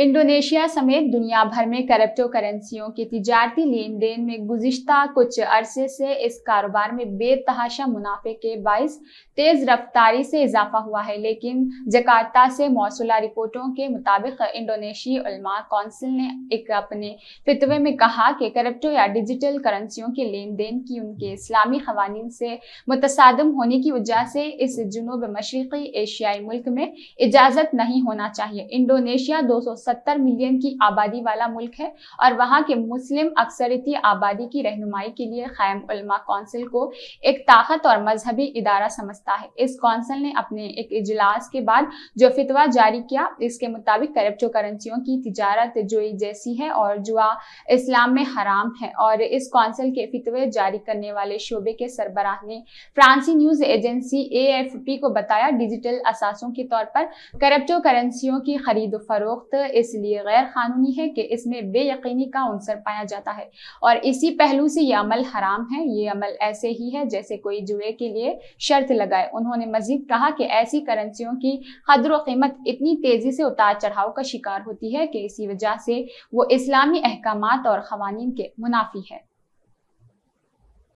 Indonesia समेत दुनिया भर में करप्टो करेंसियों के तजारती लेन देन में गुजश्ता कुछ अरसे से इस कारोबार में बेतहाशा मुनाफे के बायस तेज रफ्तारी से इजाफा हुआ है लेकिन जकार्ता से मौसला रिपोर्टों के मुताबिक इंडोनेशिया उलमा कौंसिल ने एक अपने फितवे में कहा कि करप्टो या डिजिटल करेंसियों के लेन देन की उनके इस्लामी खवानी से मुतसादम होने की वजह से इस जुनूब मशरक़ी एशियाई मुल्क में इजाज़त नहीं होना चाहिए इंडोनेशिया दो सौ 70 मिलियन की आबादी वाला मुल्क है और वहाँ के मुस्लिम अक्सरती आबादी की रहनुमाई के लिए खैम उलमा कौंसिल को एक ताकत और मजहबी इदारा समझता है इस कौंसिल ने अपने एक इजलास के बाद जो फितवा जारी किया इसके मुताबिक करप्टो करेंसियों की तजारत जोई जैसी है और जुआ इस्लाम में हराम है और इस कौंसिल के फितवे जारी करने वाले शोबे के सरबराह ने फ्रांसी न्यूज एजेंसी ए को बताया डिजिटल असासों के तौर पर करप्टो करेंसियों की खरीद फरोख्त इसलिए गैर कानूनी है कि इसमें बेयकीनी का अंसर पाया जाता है और इसी पहलू से यह अमल हराम है ये अमल ऐसे ही है जैसे कोई जुए के लिए शर्त लगाए उन्होंने मजीद कहा कि ऐसी करेंसियों की कदर कीमत इतनी तेज़ी से उतार चढ़ाव का शिकार होती है कि इसी वजह से वो इस्लामी अहकाम और खवानी के मुनाफी है